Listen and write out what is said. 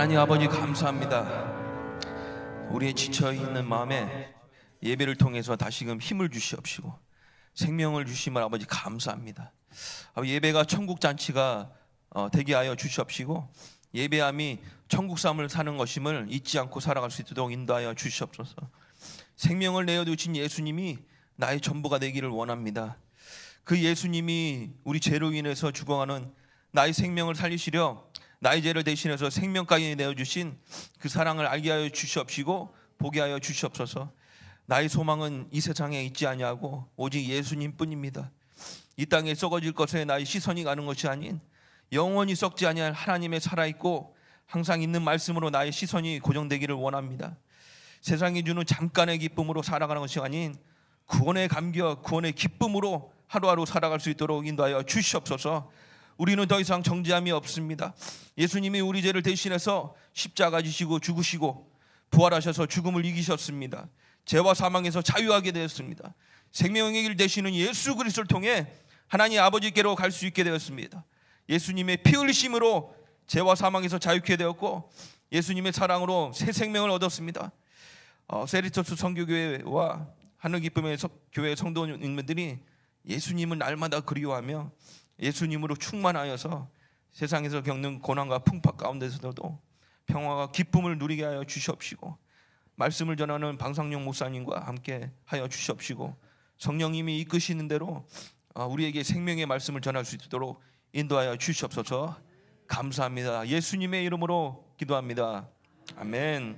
하나님 아버지 감사합니다. 우리의 지쳐 있는 마음에 예배를 통해서 다시금 힘을 주시옵시고 생명을 주심을 아버지 감사합니다. 예배가 천국 잔치가 어, 되게 하여 주시옵시고 예배함이 천국 삶을 사는 것임을 잊지 않고 살아갈 수 있도록 인도하여 주시옵소서. 생명을 내어 주신 예수님이 나의 전부가 되기를 원합니다. 그 예수님이 우리 죄로 인해서 죽어가는 나의 생명을 살리시려 나의 죄를 대신해서 생명까지 내어주신 그 사랑을 알게 하여 주시옵시고 보게 하여 주시옵소서 나의 소망은 이 세상에 있지 아니하고 오직 예수님뿐입니다 이 땅에 썩어질 것에 나의 시선이 가는 것이 아닌 영원히 썩지 아니할 하나님의 살아있고 항상 있는 말씀으로 나의 시선이 고정되기를 원합니다 세상이 주는 잠깐의 기쁨으로 살아가는 것이 아닌 구원의 감격 구원의 기쁨으로 하루하루 살아갈 수 있도록 인도하여 주시옵소서 우리는 더 이상 정죄함이 없습니다. 예수님이 우리 죄를 대신해서 십자가 지시고 죽으시고 부활하셔서 죽음을 이기셨습니다. 죄와 사망에서 자유하게 되었습니다. 생명의 길 되시는 예수 그리스도를 통해 하나님 아버지께로 갈 수 있게 되었습니다. 예수님의 피 흘리심으로 죄와 사망에서 자유케 되었고 예수님의 사랑으로 새 생명을 얻었습니다. 어, 세리토스 선교교회와 하늘 기쁨의 교회 성도님들이 예수님을 날마다 그리워하며 예수님으로 충만하여서 세상에서 겪는 고난과 풍파 가운데서도 평화와 기쁨을 누리게 하여 주시옵시고 말씀을 전하는 방상용 목사님과 함께 하여 주시옵시고 성령님이 이끄시는 대로 어, 우리에게 생명의 말씀을 전할 수 있도록 인도하여 주시옵소서 감사합니다. 예수님의 이름으로 기도합니다. 아멘.